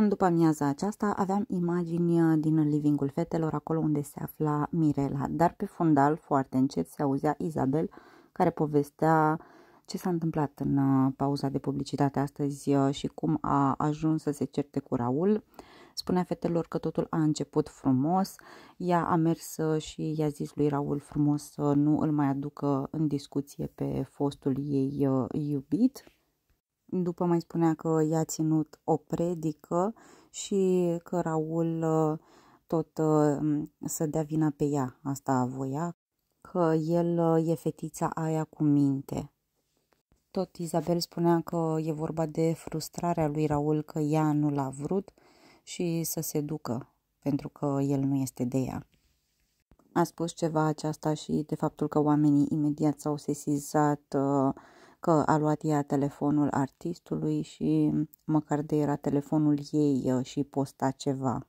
În după amiaza aceasta aveam imagini uh, din livingul fetelor, acolo unde se afla Mirela, dar pe fundal, foarte încet, se auzea Isabel, care povestea ce s-a întâmplat în uh, pauza de publicitate astăzi uh, și cum a ajuns să se certe cu Raul. Spunea fetelor că totul a început frumos, ea a mers și i-a zis lui Raul frumos să nu îl mai aducă în discuție pe fostul ei iubit după mai spunea că i-a ținut o predică și că Raul uh, tot uh, să dea vina pe ea, asta voia, că el uh, e fetița aia cu minte. Tot Izabel spunea că e vorba de frustrarea lui Raul că ea nu l-a vrut și să se ducă pentru că el nu este de ea. A spus ceva aceasta și de faptul că oamenii imediat s-au sesizat uh, că a luat ea telefonul artistului și măcar de era telefonul ei uh, și posta ceva.